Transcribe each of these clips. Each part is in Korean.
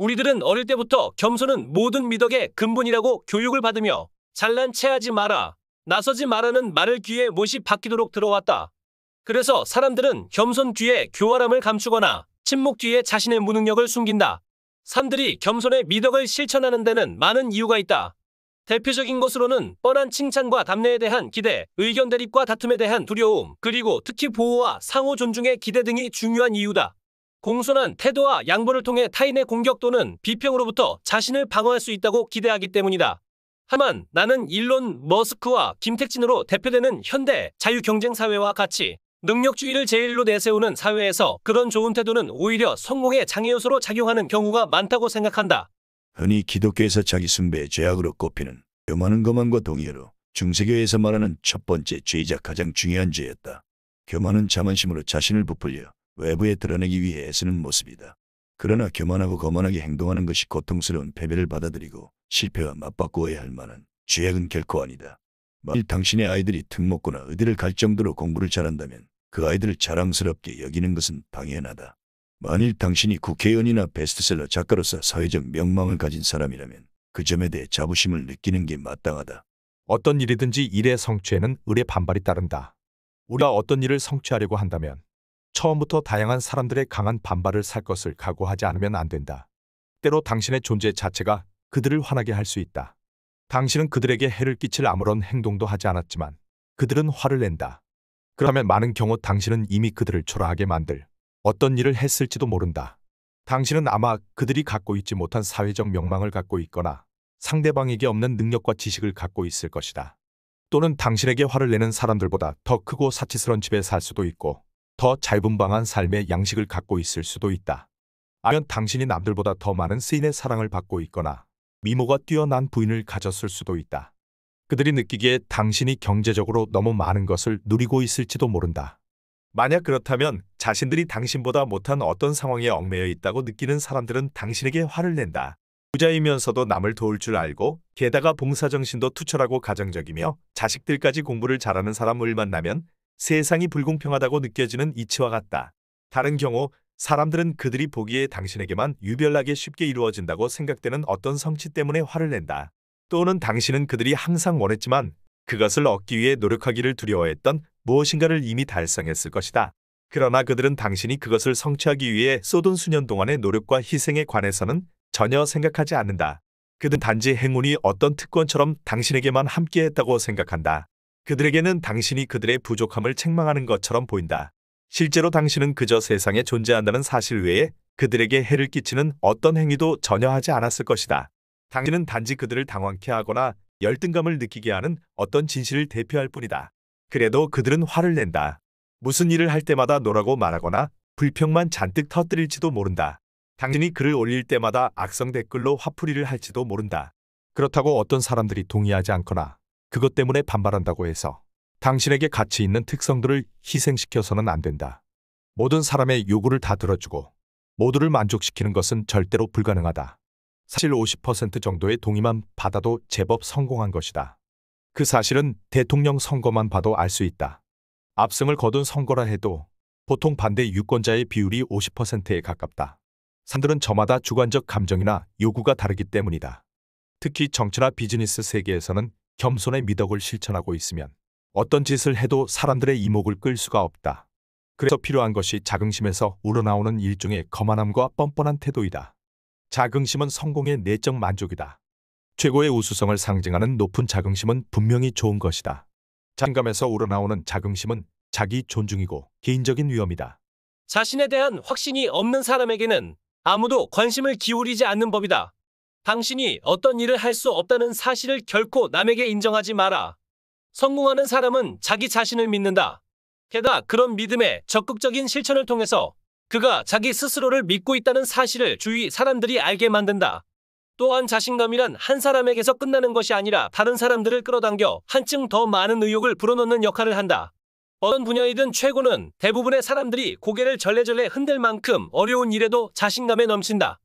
우리들은 어릴 때부터 겸손은 모든 미덕의 근본이라고 교육을 받으며 잘난 체하지 마라, 나서지 마라는 말을 귀에 못이 박히도록 들어왔다. 그래서 사람들은 겸손 뒤에 교활함을 감추거나 침묵 뒤에 자신의 무능력을 숨긴다. 사람들이 겸손의 미덕을 실천하는 데는 많은 이유가 있다. 대표적인 것으로는 뻔한 칭찬과 담례에 대한 기대, 의견 대립과 다툼에 대한 두려움, 그리고 특히 보호와 상호 존중의 기대 등이 중요한 이유다. 공손한 태도와 양보를 통해 타인의 공격 또는 비평으로부터 자신을 방어할 수 있다고 기대하기 때문이다. 하지만 나는 일론 머스크와 김택진으로 대표되는 현대 자유경쟁 사회와 같이 능력주의를 제일로 내세우는 사회에서 그런 좋은 태도는 오히려 성공의 장애 요소로 작용하는 경우가 많다고 생각한다. 흔히 기독교에서 자기 숭배의 죄악으로 꼽히는 교만은 거만과 동의로 어 중세교에서 말하는 첫 번째 죄이자 가장 중요한 죄였다. 교만은 자만심으로 자신을 부풀려 외부에 드러내기 위해 애쓰는 모습이다. 그러나 교만하고 거만하게 행동하는 것이 고통스러운 패배를 받아들이고 실패와 맞바꾸어야 할 만한 죄악은 결코 아니다. 만일 당신의 아이들이 특목고나 의대를 갈 정도로 공부를 잘한다면 그 아이들을 자랑스럽게 여기는 것은 당연하다. 만일 당신이 국회의원이나 베스트셀러 작가로서 사회적 명망을 가진 사람이라면 그 점에 대해 자부심을 느끼는 게 마땅하다. 어떤 일이든지 일의 성취에는 의뢰 반발이 따른다. 우리가 어떤 일을 성취하려고 한다면 처음부터 다양한 사람들의 강한 반발을 살 것을 각오하지 않으면 안 된다. 때로 당신의 존재 자체가 그들을 화나게 할 수 있다. 당신은 그들에게 해를 끼칠 아무런 행동도 하지 않았지만 그들은 화를 낸다. 그러면 많은 경우 당신은 이미 그들을 초라하게 만들 어떤 일을 했을지도 모른다. 당신은 아마 그들이 갖고 있지 못한 사회적 명망을 갖고 있거나 상대방에게 없는 능력과 지식을 갖고 있을 것이다. 또는 당신에게 화를 내는 사람들보다 더 크고 사치스런 집에 살 수도 있고 더 잘분방한 삶의 양식을 갖고 있을 수도 있다. 아니면 당신이 남들보다 더 많은 스인의 사랑을 받고 있거나 미모가 뛰어난 부인을 가졌을 수도 있다. 그들이 느끼기에 당신이 경제적으로 너무 많은 것을 누리고 있을지도 모른다. 만약 그렇다면 자신들이 당신보다 못한 어떤 상황에 얽매여 있다고 느끼는 사람들은 당신에게 화를 낸다. 부자이면서도 남을 도울 줄 알고 게다가 봉사정신도 투철하고 가정적이며 자식들까지 공부를 잘하는 사람을 만나면 세상이 불공평하다고 느껴지는 이치와 같다. 다른 경우 사람들은 그들이 보기에 당신에게만 유별나게 쉽게 이루어진다고 생각되는 어떤 성취 때문에 화를 낸다. 또는 당신은 그들이 항상 원했지만 그것을 얻기 위해 노력하기를 두려워했던 무엇인가를 이미 달성했을 것이다. 그러나 그들은 당신이 그것을 성취하기 위해 쏟은 수년 동안의 노력과 희생에 관해서는 전혀 생각하지 않는다. 그들은 단지 행운이 어떤 특권처럼 당신에게만 함께했다고 생각한다. 그들에게는 당신이 그들의 부족함을 책망하는 것처럼 보인다. 실제로 당신은 그저 세상에 존재한다는 사실 외에 그들에게 해를 끼치는 어떤 행위도 전혀 하지 않았을 것이다. 당신은 단지 그들을 당황케 하거나 열등감을 느끼게 하는 어떤 진실을 대표할 뿐이다. 그래도 그들은 화를 낸다. 무슨 일을 할 때마다 노라고 말하거나 불평만 잔뜩 터뜨릴지도 모른다. 당신이 글을 올릴 때마다 악성 댓글로 화풀이를 할지도 모른다. 그렇다고 어떤 사람들이 동의하지 않거나 그것 때문에 반발한다고 해서 당신에게 가치 있는 특성들을 희생시켜서는 안 된다. 모든 사람의 요구를 다 들어주고 모두를 만족시키는 것은 절대로 불가능하다. 사실 50% 정도의 동의만 받아도 제법 성공한 것이다. 그 사실은 대통령 선거만 봐도 알 수 있다. 압승을 거둔 선거라 해도 보통 반대 유권자의 비율이 50%에 가깝다. 산들은 저마다 주관적 감정이나 요구가 다르기 때문이다. 특히 정치나 비즈니스 세계에서는 겸손의 미덕을 실천하고 있으면 어떤 짓을 해도 사람들의 이목을 끌 수가 없다. 그래서 필요한 것이 자긍심에서 우러나오는 일종의 거만함과 뻔뻔한 태도이다. 자긍심은 성공의 내적 만족이다. 최고의 우수성을 상징하는 높은 자긍심은 분명히 좋은 것이다. 자감에서 우러나오는 자긍심은 자기 존중이고 개인적인 위험이다. 자신에 대한 확신이 없는 사람에게는 아무도 관심을 기울이지 않는 법이다. 당신이 어떤 일을 할 수 없다는 사실을 결코 남에게 인정하지 마라. 성공하는 사람은 자기 자신을 믿는다. 게다 그런 믿음의 적극적인 실천을 통해서 그가 자기 스스로를 믿고 있다는 사실을 주위 사람들이 알게 만든다. 또한 자신감이란 한 사람에게서 끝나는 것이 아니라 다른 사람들을 끌어당겨 한층 더 많은 의욕을 불어넣는 역할을 한다. 어떤 분야이든 최고는 대부분의 사람들이 고개를 절레절레 흔들 만큼 어려운 일에도 자신감에 넘친다.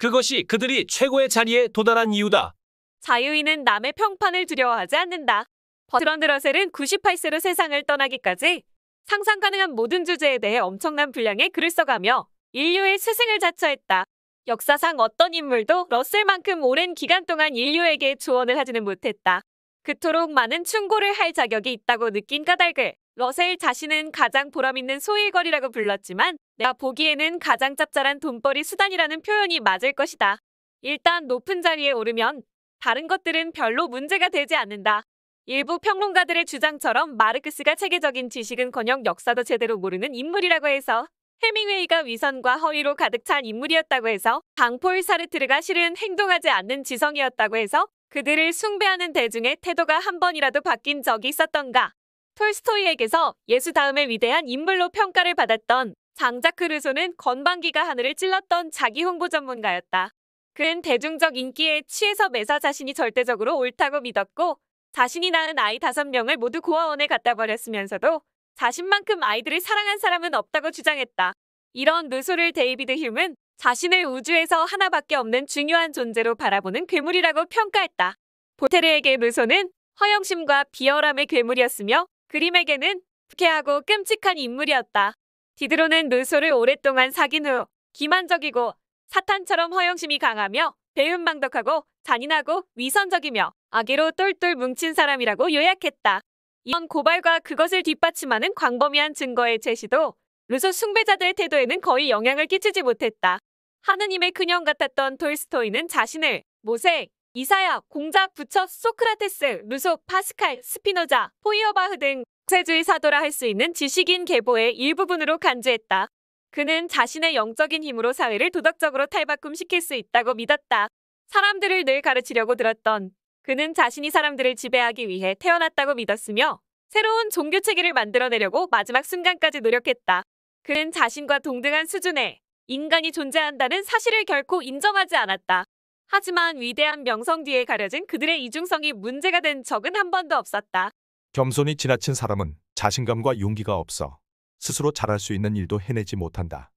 그것이 그들이 최고의 자리에 도달한 이유다. 자유인은 남의 평판을 두려워하지 않는다. 버트런드 러셀은 98세로 세상을 떠나기까지 상상 가능한 모든 주제에 대해 엄청난 분량의 글을 써가며 인류의 스승을 자처했다. 역사상 어떤 인물도 러셀만큼 오랜 기간 동안 인류에게 조언을 하지는 못했다. 그토록 많은 충고를 할 자격이 있다고 느낀 까닭을 러셀 자신은 가장 보람있는 소일거리라고 불렀지만 내가 보기에는 가장 짭짤한 돈벌이 수단이라는 표현이 맞을 것이다. 일단 높은 자리에 오르면 다른 것들은 별로 문제가 되지 않는다. 일부 평론가들의 주장처럼 마르크스가 체계적인 지식은커녕 역사도 제대로 모르는 인물이라고 해서 헤밍웨이가 위선과 허위로 가득 찬 인물이었다고 해서 강폴 사르트르가 실은 행동하지 않는 지성이었다고 해서 그들을 숭배하는 대중의 태도가 한 번이라도 바뀐 적이 있었던가. 톨스토이에게서 예수 다음에 위대한 인물로 평가를 받았던 장자크 르소는 건방기가 하늘을 찔렀던 자기 홍보 전문가였다. 그는 대중적 인기에 취해서 매사 자신이 절대적으로 옳다고 믿었고 자신이 낳은 아이 다섯 명을 모두 고아원에 갖다 버렸으면서도 자신만큼 아이들을 사랑한 사람은 없다고 주장했다. 이런 르소를 데이비드 휴은 자신을 우주에서 하나밖에 없는 중요한 존재로 바라보는 괴물이라고 평가했다. 보테르에게 루소는 허영심과 비열함의 괴물이었으며 그림에게는 부캐하고 끔찍한 인물이었다. 디드로는 루소를 오랫동안 사귄 후 기만적이고 사탄처럼 허영심이 강하며 배은망덕하고 잔인하고 위선적이며 악의로 똘똘 뭉친 사람이라고 요약했다. 이런 고발과 그것을 뒷받침하는 광범위한 증거의 제시도 루소 숭배자들의 태도에는 거의 영향을 끼치지 못했다. 하느님의 근형 같았던 톨스토이는 자신을 모세, 이사야, 공작, 부처, 소크라테스, 루소, 파스칼, 스피노자, 포이어바흐 등 독재주의 사도라 할 수 있는 지식인 계보의 일부분으로 간주했다. 그는 자신의 영적인 힘으로 사회를 도덕적으로 탈바꿈시킬 수 있다고 믿었다. 사람들을 늘 가르치려고 들었던 그는 자신이 사람들을 지배하기 위해 태어났다고 믿었으며 새로운 종교 체계를 만들어내려고 마지막 순간까지 노력했다. 그는 자신과 동등한 수준의 인간이 존재한다는 사실을 결코 인정하지 않았다. 하지만 위대한 명성 뒤에 가려진 그들의 이중성이 문제가 된 적은 한 번도 없었다. 겸손이 지나친 사람은 자신감과 용기가 없어 스스로 잘할 수 있는 일도 해내지 못한다.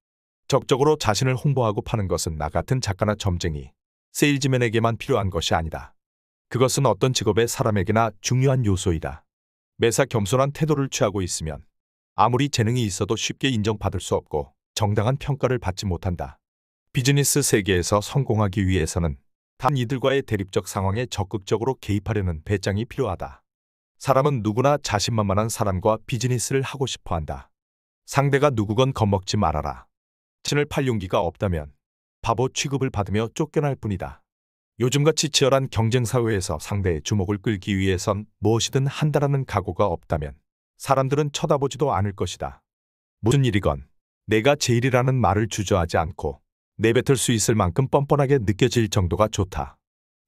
적적으로 자신을 홍보하고 파는 것은 나 같은 작가나 점쟁이, 세일즈맨에게만 필요한 것이 아니다. 그것은 어떤 직업의 사람에게나 중요한 요소이다. 매사 겸손한 태도를 취하고 있으면 아무리 재능이 있어도 쉽게 인정받을 수 없고 정당한 평가를 받지 못한다. 비즈니스 세계에서 성공하기 위해서는 단 이들과의 대립적 상황에 적극적으로 개입하려는 배짱이 필요하다. 사람은 누구나 자신만만한 사람과 비즈니스를 하고 싶어 한다. 상대가 누구건 겁먹지 말아라. 친을 팔 용기가 없다면 바보 취급을 받으며 쫓겨날 뿐이다. 요즘같이 치열한 경쟁 사회에서 상대의 주목을 끌기 위해선 무엇이든 한다라는 각오가 없다면 사람들은 쳐다보지도 않을 것이다. 무슨 일이건 내가 제일이라는 말을 주저하지 않고 내뱉을 수 있을 만큼 뻔뻔하게 느껴질 정도가 좋다.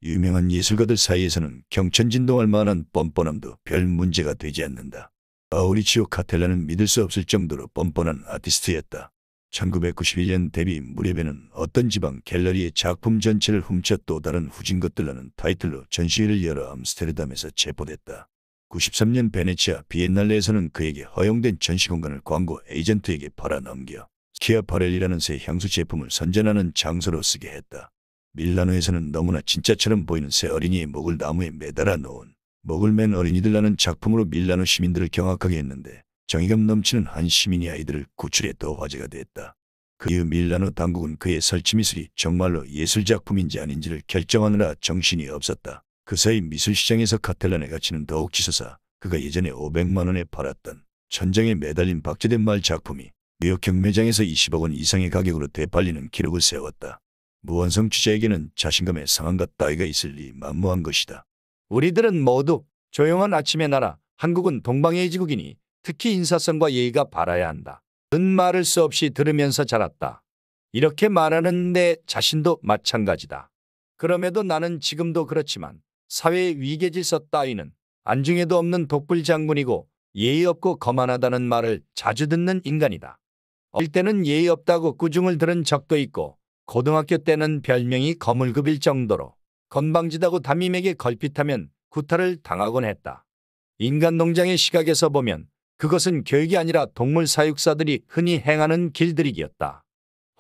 유명한 예술가들 사이에서는 경천진동할 만한 뻔뻔함도 별 문제가 되지 않는다. 아우리치오 카텔라는 믿을 수 없을 정도로 뻔뻔한 아티스트였다. 1991년 데뷔 무렵에는 어떤 지방 갤러리의 작품 전체를 훔쳐 또 다른 후진 것들라는 타이틀로 전시회를 열어 암스테르담에서 체포됐다. 93년 베네치아 비엔날레에서는 그에게 허용된 전시 공간을 광고 에이전트에게 팔아넘겨 스키아파렐이라는 새 향수 제품을 선전하는 장소로 쓰게 했다. 밀라노에서는 너무나 진짜처럼 보이는 새 어린이의 목을 나무에 매달아 놓은 목을 맨 어린이들라는 작품으로 밀라노 시민들을 경악하게 했는데 정의감 넘치는 한 시민이 아이들을 구출해 더 화제가 됐다. 그 이후 밀라노 당국은 그의 설치 미술이 정말로 예술작품인지 아닌지를 결정하느라 정신이 없었다. 그 사이 미술시장에서 카텔란의 가치는 더욱 치솟아 그가 예전에 500만 원에 팔았던 천장에 매달린 박제된 말 작품이 뉴욕 형매장에서 20억 원 이상의 가격으로 되팔리는 기록을 세웠다. 무원성 주자에게는 자신감의 상한가 따위가 있을 리 만무한 것이다. 우리들은 모두 조용한 아침의 나라 한국은 동방의 지국이니 특히 인사성과 예의가 바라야 한다. 은 말을 수 없이 들으면서 자랐다. 이렇게 말하는 내 자신도 마찬가지다. 그럼에도 나는 지금도 그렇지만 사회의 위계질서 따위는 안중에도 없는 독불 장군이고 예의 없고 거만하다는 말을 자주 듣는 인간이다. 어릴 때는 예의 없다고 꾸중을 들은 적도 있고 고등학교 때는 별명이 거물급일 정도로 건방지다고 담임에게 걸핏하면 구타를 당하곤 했다. 인간 농장의 시각에서 보면 그것은 교육이 아니라 동물 사육사들이 흔히 행하는 길들이기였다.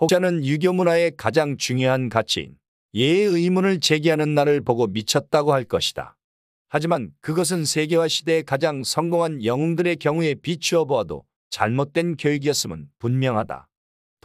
혹자는 유교 문화의 가장 중요한 가치인 예의 의문을 제기하는 날을 보고 미쳤다고 할 것이다. 하지만 그것은 세계화 시대에 가장 성공한 영웅들의 경우에 비추어 보아도 잘못된 교육이었음은 분명하다.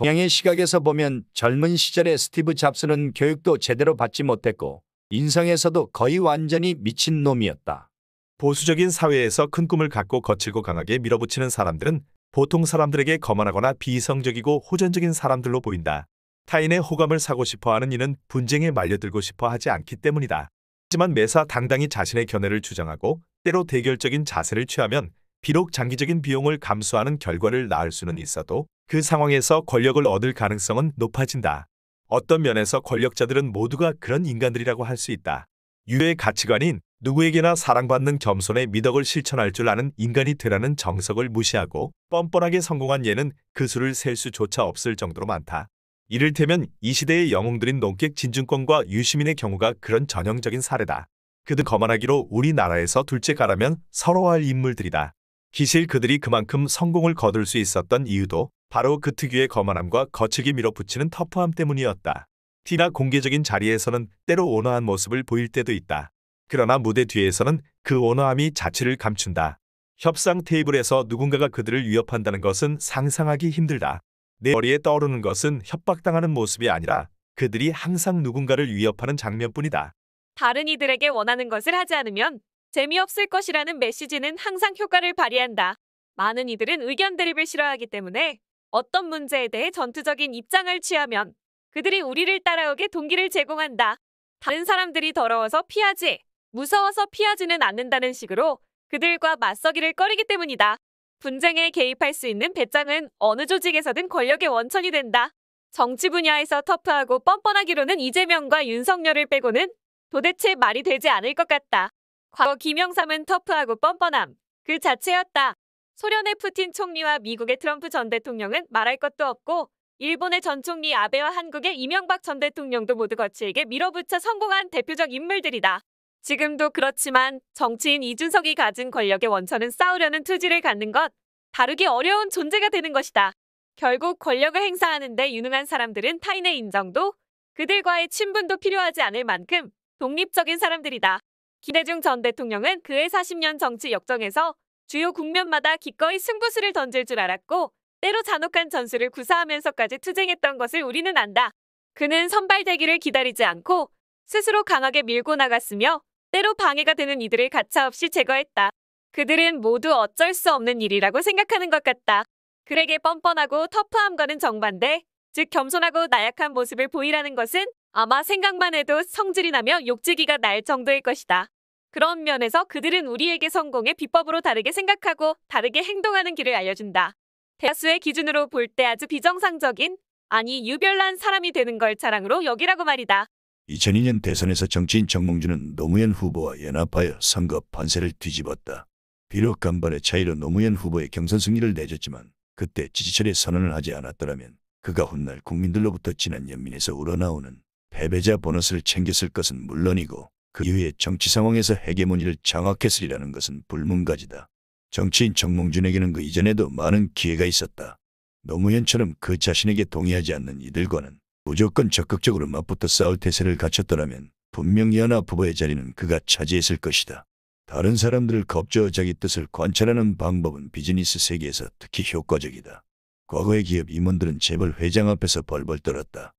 동양의 시각에서 보면 젊은 시절의 스티브 잡스는 교육도 제대로 받지 못했고 인성에서도 거의 완전히 미친 놈이었다. 보수적인 사회에서 큰 꿈을 갖고 거칠고 강하게 밀어붙이는 사람들은 보통 사람들에게 거만하거나 비이성적이고 호전적인 사람들로 보인다. 타인의 호감을 사고 싶어하는 이는 분쟁에 말려들고 싶어하지 않기 때문이다. 하지만 매사 당당히 자신의 견해를 주장하고 때로 대결적인 자세를 취하면 비록 장기적인 비용을 감수하는 결과를 낳을 수는 있어도 그 상황에서 권력을 얻을 가능성은 높아진다. 어떤 면에서 권력자들은 모두가 그런 인간들이라고 할 수 있다. 유의 가치관인 누구에게나 사랑받는 겸손의 미덕을 실천할 줄 아는 인간이 되라는 정석을 무시하고 뻔뻔하게 성공한 예는 그 수를 셀 수조차 없을 정도로 많다. 이를테면 이 시대의 영웅들인 농객 진중권과 유시민의 경우가 그런 전형적인 사례다. 그들 거만하기로 우리나라에서 둘째 가라면 서러워할 인물들이다. 기실 그들이 그만큼 성공을 거둘 수 있었던 이유도 바로 그 특유의 거만함과 거칠게 밀어붙이는 터프함 때문이었다. 티나 공개적인 자리에서는 때로 온화한 모습을 보일 때도 있다. 그러나 무대 뒤에서는 그 온화함이 자취를 감춘다. 협상 테이블에서 누군가가 그들을 위협한다는 것은 상상하기 힘들다. 내 머리에 떠오르는 것은 협박당하는 모습이 아니라 그들이 항상 누군가를 위협하는 장면뿐이다. 다른 이들에게 원하는 것을 하지 않으면 재미없을 것이라는 메시지는 항상 효과를 발휘한다. 많은 이들은 의견 대립을 싫어하기 때문에 어떤 문제에 대해 전투적인 입장을 취하면 그들이 우리를 따라오게 동기를 제공한다. 다른 사람들이 더러워서 피하지, 무서워서 피하지는 않는다는 식으로 그들과 맞서기를 꺼리기 때문이다. 분쟁에 개입할 수 있는 배짱은 어느 조직에서든 권력의 원천이 된다. 정치 분야에서 터프하고 뻔뻔하기로는 이재명과 윤석열을 빼고는 도대체 말이 되지 않을 것 같다. 과거 김영삼은 터프하고 뻔뻔함 그 자체였다. 소련의 푸틴 총리와 미국의 트럼프 전 대통령은 말할 것도 없고 일본의 전 총리 아베와 한국의 이명박 전 대통령도 모두 거칠게 밀어붙여 성공한 대표적 인물들이다. 지금도 그렇지만 정치인 이준석이 가진 권력의 원천은 싸우려는 투지를 갖는 것, 다루기 어려운 존재가 되는 것이다. 결국 권력을 행사하는데 유능한 사람들은 타인의 인정도, 그들과의 친분도 필요하지 않을 만큼 독립적인 사람들이다. 기대중 전 대통령은 그의 40년 정치 역정에서 주요 국면마다 기꺼이 승부수를 던질 줄 알았고 때로 잔혹한 전술을 구사하면서까지 투쟁했던 것을 우리는 안다. 그는 선발대기를 기다리지 않고 스스로 강하게 밀고 나갔으며 때로 방해가 되는 이들을 가차없이 제거했다. 그들은 모두 어쩔 수 없는 일이라고 생각하는 것 같다. 그에게 뻔뻔하고 터프함과는 정반대, 즉 겸손하고 나약한 모습을 보이라는 것은 아마 생각만 해도 성질이 나며 욕지기가 날 정도일 것이다. 그런 면에서 그들은 우리에게 성공의 비법으로 다르게 생각하고 다르게 행동하는 길을 알려준다. 대다수의 기준으로 볼 때 아주 비정상적인, 아니 유별난 사람이 되는 걸 자랑으로 여기라고 말이다. 2002년 대선에서 정치인 정몽준은 노무현 후보와 연합하여 선거 판세를 뒤집었다. 비록 간발의 차이로 노무현 후보의 경선 승리를 내줬지만 그때 지지철의 선언을 하지 않았더라면 그가 훗날 국민들로부터 지난 연민에서 우러나오는 패배자 보너스를 챙겼을 것은 물론이고 그 이후에 정치 상황에서 헤게모니를 장악했으리라는 것은 불문가지다. 정치인 정몽준에게는 그 이전에도 많은 기회가 있었다. 노무현처럼 그 자신에게 동의하지 않는 이들과는 무조건 적극적으로 맞붙어 싸울 태세를 갖췄더라면 분명 연하 부부의 자리는 그가 차지했을 것이다. 다른 사람들을 겁어 자기 뜻을 관찰하는 방법은 비즈니스 세계에서 특히 효과적이다. 과거의 기업 임원들은 재벌 회장 앞에서 벌벌 떨었다.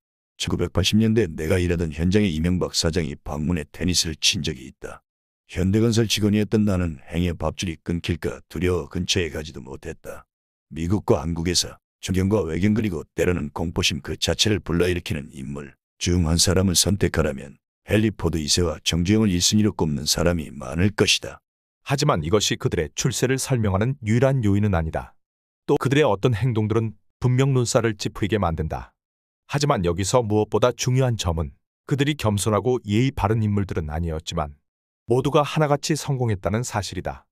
1980년대 내가 일하던 현장에 이명박 사장이 방문해 테니스를 친 적이 있다. 현대건설 직원이었던 나는 행여 밥줄이 끊길까 두려워 근처에 가지도 못했다. 미국과 한국에서 존경과 외경 그리고 때로는 공포심 그 자체를 불러일으키는 인물 중 한 사람을 선택하라면 헬리 포드 2세와 정주영을 1순위로 꼽는 사람이 많을 것이다. 하지만 이것이 그들의 출세를 설명하는 유일한 요인은 아니다. 또 그들의 어떤 행동들은 분명 눈살을 찌푸리게 만든다. 하지만 여기서 무엇보다 중요한 점은 그들이 겸손하고 예의 바른 인물들은 아니었지만 모두가 하나같이 성공했다는 사실이다.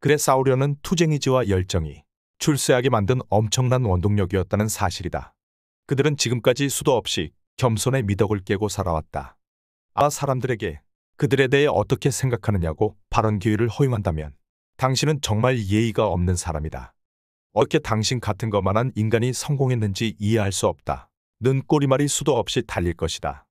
그래 싸우려는 투쟁의지와 열정이 출세하게 만든 엄청난 원동력이었다는 사실이다. 그들은 지금까지 수도 없이 겸손의 미덕을 깨고 살아왔다. 아 사람들에게 그들에 대해 어떻게 생각하느냐고 발언 기회를 허용한다면 당신은 정말 예의가 없는 사람이다. 어떻게 당신 같은 것만한 인간이 성공했는지 이해할 수 없다. 눈꼬리말이 수도 없이 달릴 것이다.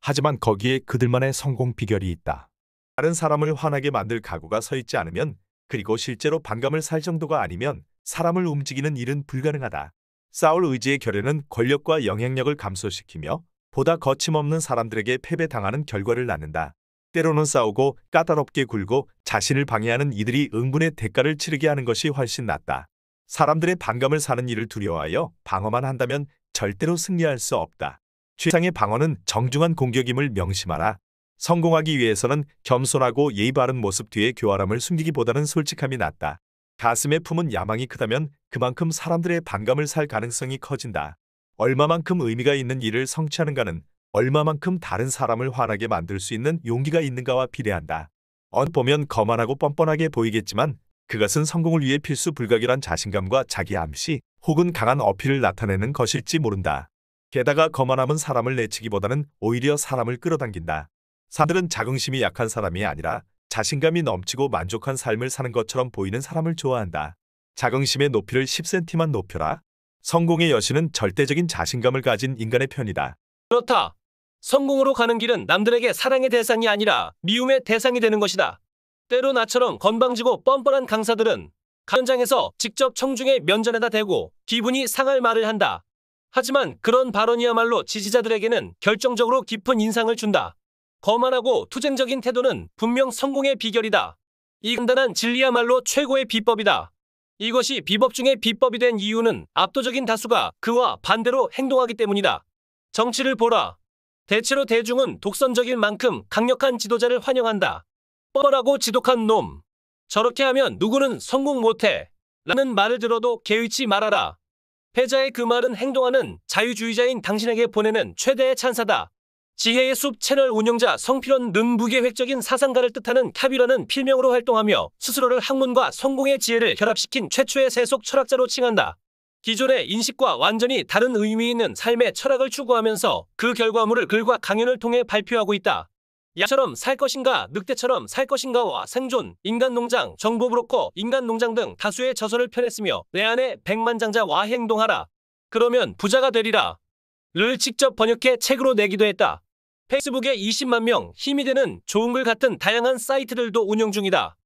하지만 거기에 그들만의 성공 비결이 있다. 다른 사람을 화나게 만들 각오가 서 있지 않으면 그리고 실제로 반감을 살 정도가 아니면 사람을 움직이는 일은 불가능하다. 싸울 의지의 결여는 권력과 영향력을 감소시키며 보다 거침없는 사람들에게 패배당하는 결과를 낳는다. 때로는 싸우고 까다롭게 굴고 자신을 방해하는 이들이 응분의 대가를 치르게 하는 것이 훨씬 낫다. 사람들의 반감을 사는 일을 두려워하여 방어만 한다면 절대로 승리할 수 없다. 최상의 방어는 정중한 공격임을 명심하라. 성공하기 위해서는 겸손하고 예의 바른 모습 뒤에 교활함을 숨기기보다는 솔직함이 낫다. 가슴에 품은 야망이 크다면 그만큼 사람들의 반감을 살 가능성이 커진다. 얼마만큼 의미가 있는 일을 성취하는가는 얼마만큼 다른 사람을 화나게 만들 수 있는 용기가 있는가와 비례한다. 언 보면 거만하고 뻔뻔하게 보이겠지만 그것은 성공을 위해 필수 불가결한 자신감과 자기 암시, 혹은 강한 어필을 나타내는 것일지 모른다. 게다가 거만함은 사람을 내치기보다는 오히려 사람을 끌어당긴다. 사들은 자긍심이 약한 사람이 아니라 자신감이 넘치고 만족한 삶을 사는 것처럼 보이는 사람을 좋아한다. 자긍심의 높이를 10cm만 높여라. 성공의 여신은 절대적인 자신감을 가진 인간의 편이다. 그렇다. 성공으로 가는 길은 남들에게 사랑의 대상이 아니라 미움의 대상이 되는 것이다. 때로 나처럼 건방지고 뻔뻔한 강사들은 현장에서 직접 청중의 면전에다 대고 기분이 상할 말을 한다. 하지만 그런 발언이야말로 지지자들에게는 결정적으로 깊은 인상을 준다. 거만하고 투쟁적인 태도는 분명 성공의 비결이다. 이 간단한 진리야말로 최고의 비법이다. 이것이 비법 중에 비법이 된 이유는 압도적인 다수가 그와 반대로 행동하기 때문이다. 정치를 보라. 대체로 대중은 독선적인 만큼 강력한 지도자를 환영한다. 뻔하고 지독한 놈. 저렇게 하면 누구는 성공 못해 라는 말을 들어도 개의치 말아라. 패자의 그 말은 행동하는 자유주의자인 당신에게 보내는 최대의 찬사다. 지혜의 숲 채널 운영자 성필원 능 무계획적인 사상가를 뜻하는 탑이라는 필명으로 활동하며 스스로를 학문과 성공의 지혜를 결합시킨 최초의 세속 철학자로 칭한다. 기존의 인식과 완전히 다른 의미 있는 삶의 철학을 추구하면서 그 결과물을 글과 강연을 통해 발표하고 있다. 야처럼 살 것인가 늑대처럼 살 것인가와 생존, 인간농장, 정보브로커, 인간농장 등 다수의 저서를 펴냈으며 내 안에 백만장자와 행동하라. 그러면 부자가 되리라. 를 직접 번역해 책으로 내기도 했다. 페이스북에 20만 명 힘이 되는 좋은 글 같은 다양한 사이트들도 운영 중이다.